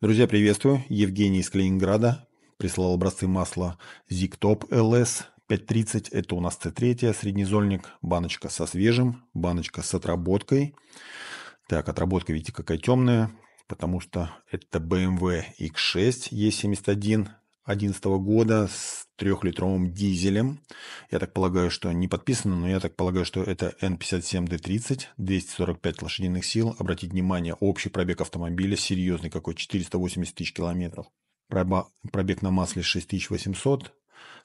Друзья, приветствую. Евгений из Калининграда прислал образцы масла ZigTop LS 5.30. Это у нас Т3, среднезольник, баночка со свежим, баночка с отработкой. Так, отработка, видите, какая темная, потому что это BMW X6 E71 2011 года с трехлитровым дизелем. Я так полагаю, что не подписано, но я так полагаю, что это N57D30, 245 лошадиных сил. Обратите внимание, общий пробег автомобиля серьезный какой, 480 тысяч километров. Пробег на масле 6800,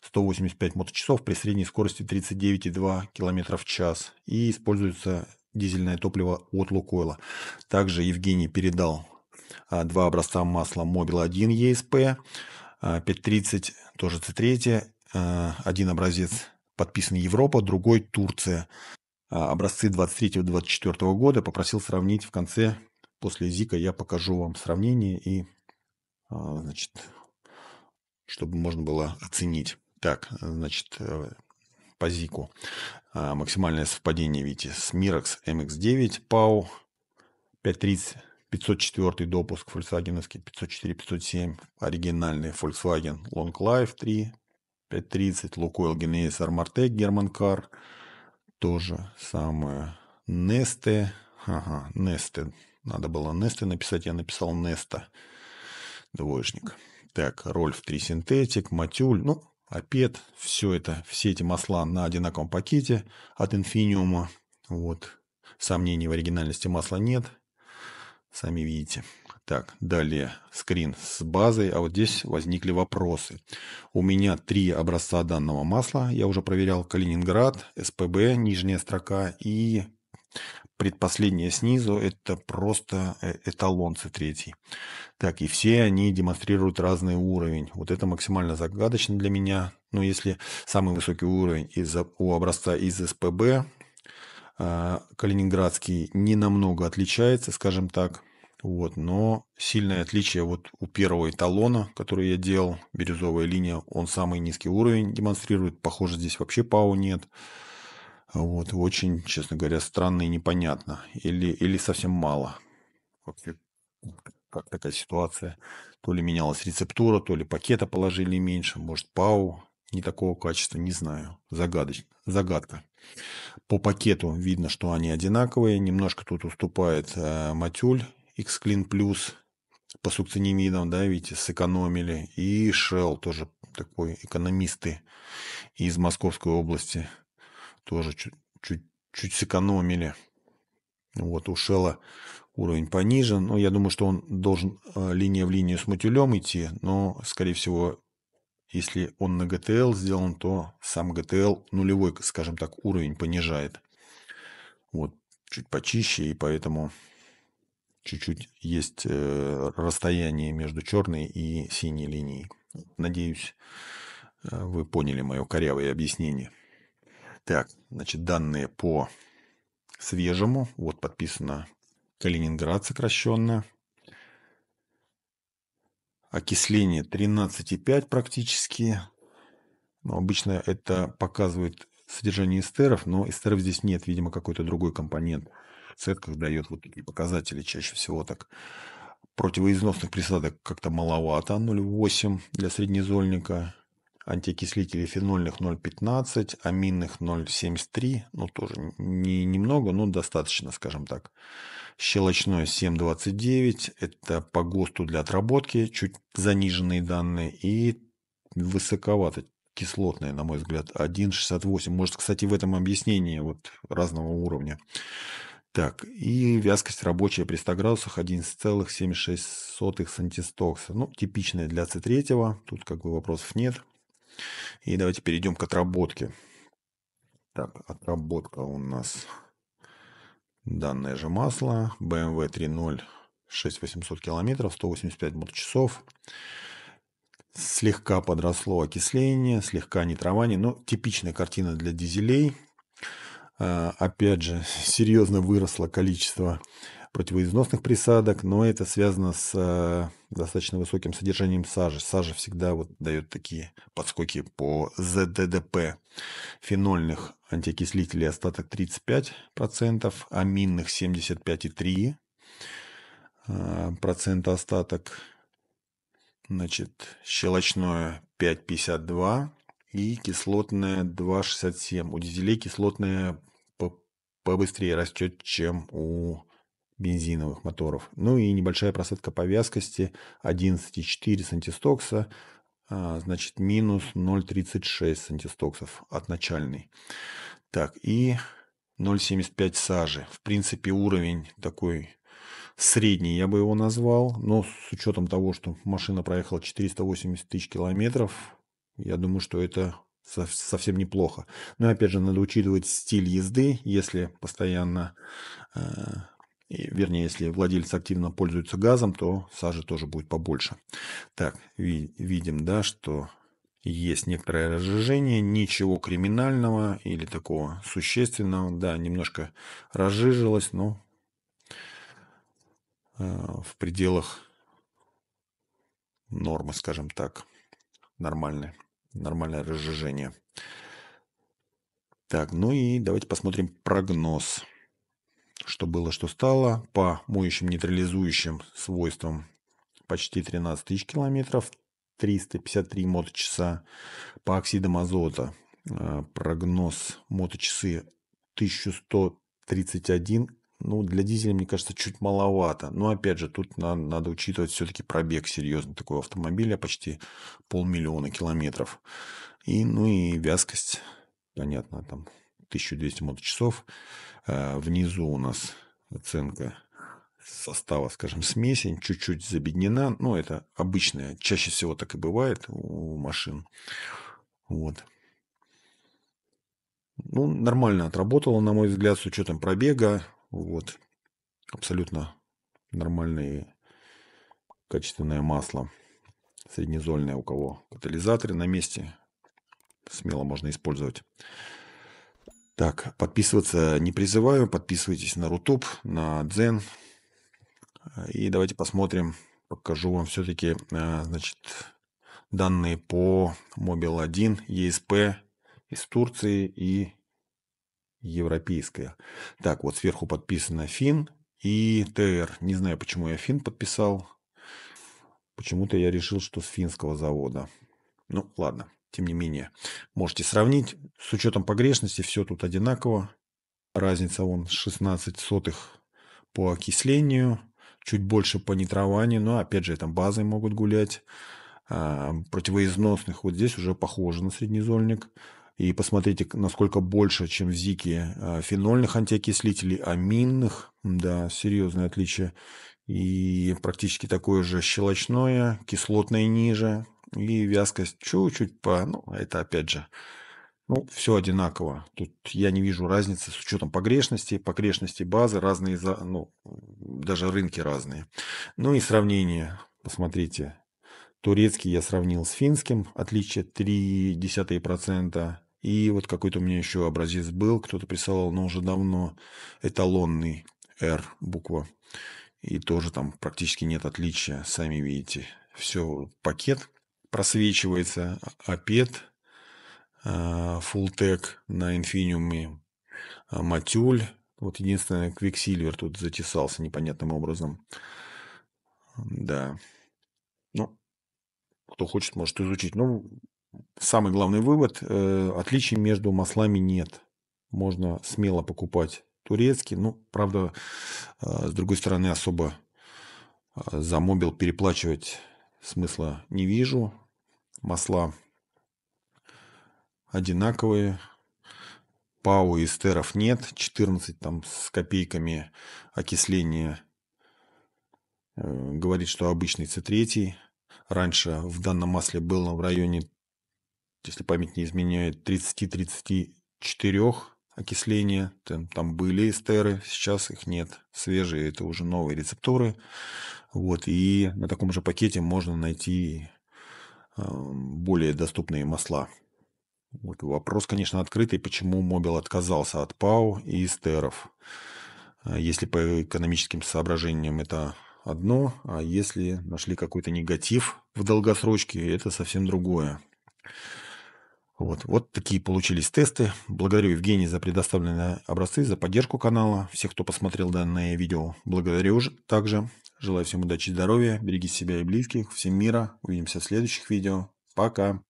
185 моточасов при средней скорости 39,2 км в час. И используется дизельное топливо от Лукойла. Также Евгений передал а, два образца масла Mobil 1 ESP 5.30, а, тоже Т3, а, один образец подписан Европа, другой Турция. А, образцы 23-24 года попросил сравнить в конце, после ЗИКа я покажу вам сравнение и, значит, чтобы можно было оценить. Так, значит, э, по ЗИКу. Максимальное совпадение, видите, с Mirax MX9, PAU 530 504 допуск фольксвагеновский, 504, 507, оригинальный Volkswagen Long Life 3, 530, Лукойл Генеис Армартек Германкар, тоже самое. Несте, ага, Несте, надо было Несте написать, я написал Неста, двоечник. Так, Рольф 3 синтетик, Матюль, ну, Опет, все это, все эти масла на одинаковом пакете от Инфиниума. Вот, сомнений в оригинальности масла нет. Сами видите. Так, далее скрин с базой, а вот здесь возникли вопросы. У меня три образца данного масла. Я уже проверял Калининград, СПБ, нижняя строка и предпоследняя снизу. Это просто э, эталон C3. Так, и все они демонстрируют разный уровень. Вот это максимально загадочно для меня. Но если самый высокий уровень из, у образца из СПБ, а, калининградский не намного отличается, скажем так. Вот, но сильное отличие вот у первого эталона, который я делал, бирюзовая линия, он самый низкий уровень демонстрирует. Похоже, здесь вообще пау нет. Вот, очень, честно говоря, странно и непонятно. Или, или совсем мало. Вообще, как такая ситуация. То ли менялась рецептура, то ли пакета положили меньше, может, ПАУ не такого качества, не знаю. Загадоч... Загадка. По пакету видно, что они одинаковые. Немножко тут уступает э, Матюль X-Clean Plus по сукцинемидам, да, видите, сэкономили. И Shell тоже такой экономисты из Московской области тоже чуть, чуть, сэкономили. Вот у Шелла уровень понижен. Но ну, я думаю, что он должен э, линия в линию с матюлем идти, но, скорее всего, если он на GTL сделан, то сам GTL нулевой, скажем так, уровень понижает. Вот, чуть почище, и поэтому чуть-чуть есть э, расстояние между черной и синей линией. Надеюсь, э, вы поняли мое корявое объяснение. Так, значит, данные по свежему. Вот подписано Калининград сокращенно окисление 13,5 практически. Но обычно это показывает содержание эстеров, но эстеров здесь нет. Видимо, какой-то другой компонент в сетках дает вот такие показатели чаще всего так. Противоизносных присадок как-то маловато, 0,8 для среднезольника антиокислителей фенольных 0,15, аминных 0,73, ну тоже не немного, но достаточно, скажем так. Щелочное 7,29, это по ГОСТу для отработки, чуть заниженные данные, и высоковато кислотные на мой взгляд, 1,68. Может, кстати, в этом объяснение вот разного уровня. Так, и вязкость рабочая при 100 градусах 11,76 сантистокса. Ну, типичная для C3. Тут как бы вопросов нет. И давайте перейдем к отработке. Так, отработка у нас данное же масло. BMW 3.0 6800 километров, 185 моточасов. Слегка подросло окисление, слегка нитрование. Но типичная картина для дизелей. А, опять же, серьезно выросло количество противоизносных присадок, но это связано с э, достаточно высоким содержанием сажи. Сажа всегда вот дает такие подскоки по ЗДДП фенольных антиокислителей остаток 35%, аминных 75,3% э, остаток, значит, щелочное 5,52% и кислотное 2,67. У дизелей кислотное побыстрее растет, чем у бензиновых моторов. Ну и небольшая просадка по вязкости 11,4 с антистокса, значит минус 0,36 с антистоксов от начальной. Так, и 0,75 сажи. В принципе, уровень такой средний, я бы его назвал. Но с учетом того, что машина проехала 480 тысяч километров, я думаю, что это совсем неплохо. Но ну опять же, надо учитывать стиль езды. Если постоянно э, и, вернее, если владелец активно пользуется газом, то сажи тоже будет побольше. Так, ви видим, да, что есть некоторое разжижение, ничего криминального или такого существенного. Да, немножко разжижилось, но э, в пределах нормы, скажем так, нормальное, нормальное разжижение. Так, ну и давайте посмотрим прогноз что было, что стало, по моющим нейтрализующим свойствам почти 13 тысяч километров, 353 моточаса по оксидам азота. Э, прогноз моточасы 1131. Ну, для дизеля, мне кажется, чуть маловато. Но, опять же, тут надо, надо учитывать все-таки пробег серьезный такого автомобиля, почти полмиллиона километров. И, ну и вязкость, понятно, там 1200 моточасов. Э, внизу у нас оценка состава, скажем, смеси, чуть-чуть забеднена. но ну, это обычное, чаще всего так и бывает у машин. Вот. Ну, нормально отработала, на мой взгляд, с учетом пробега. Вот. Абсолютно нормальное качественное масло. Среднезольное у кого катализаторы на месте. Смело можно использовать. Так, подписываться не призываю. Подписывайтесь на Рутуб, на Дзен. И давайте посмотрим, покажу вам все-таки, э, значит, данные по Mobile 1, ESP из Турции и европейская. Так, вот сверху подписано Фин и ТР. Не знаю, почему я Фин подписал. Почему-то я решил, что с финского завода. Ну, ладно, тем не менее. Можете сравнить. С учетом погрешности все тут одинаково. Разница вон 16 сотых по окислению, чуть больше по нитрованию, но опять же там базы могут гулять. А, противоизносных вот здесь уже похоже на среднезольник. И посмотрите, насколько больше, чем в ЗИКе а, фенольных антиокислителей, аминных. Да, серьезное отличие. И практически такое же щелочное, кислотное ниже, и вязкость чуть-чуть по... Ну, это опять же, ну, все одинаково. Тут я не вижу разницы с учетом погрешности, погрешности базы, разные, за ну, даже рынки разные. Ну и сравнение, посмотрите. Турецкий я сравнил с финским, отличие 0,3%. И вот какой-то у меня еще образец был, кто-то присылал, но уже давно, эталонный R буква. И тоже там практически нет отличия, сами видите. Все, пакет – просвечивается опет, фултек э, на инфиниуме, матюль. Э, вот единственное, квиксильвер тут затесался непонятным образом. Да. Ну, кто хочет, может изучить. Ну, самый главный вывод. Э, отличий между маслами нет. Можно смело покупать турецкий. Ну, правда, с другой стороны, особо за мобил переплачивать смысла не вижу масла одинаковые. ПАУ и эстеров нет. 14 там с копейками окисления э, говорит, что обычный С3. Раньше в данном масле было в районе, если память не изменяет, 30-34 окисления. Там, там были эстеры, сейчас их нет. Свежие это уже новые рецептуры. Вот, и на таком же пакете можно найти более доступные масла. Вот вопрос, конечно, открытый, почему Мобил отказался от ПАУ и эстеров. А если по экономическим соображениям это одно, а если нашли какой-то негатив в долгосрочке, это совсем другое. Вот, вот такие получились тесты. Благодарю Евгений за предоставленные образцы, за поддержку канала. Всех, кто посмотрел данное видео, благодарю также. Желаю всем удачи и здоровья, берегите себя и близких, всем мира, увидимся в следующих видео, пока!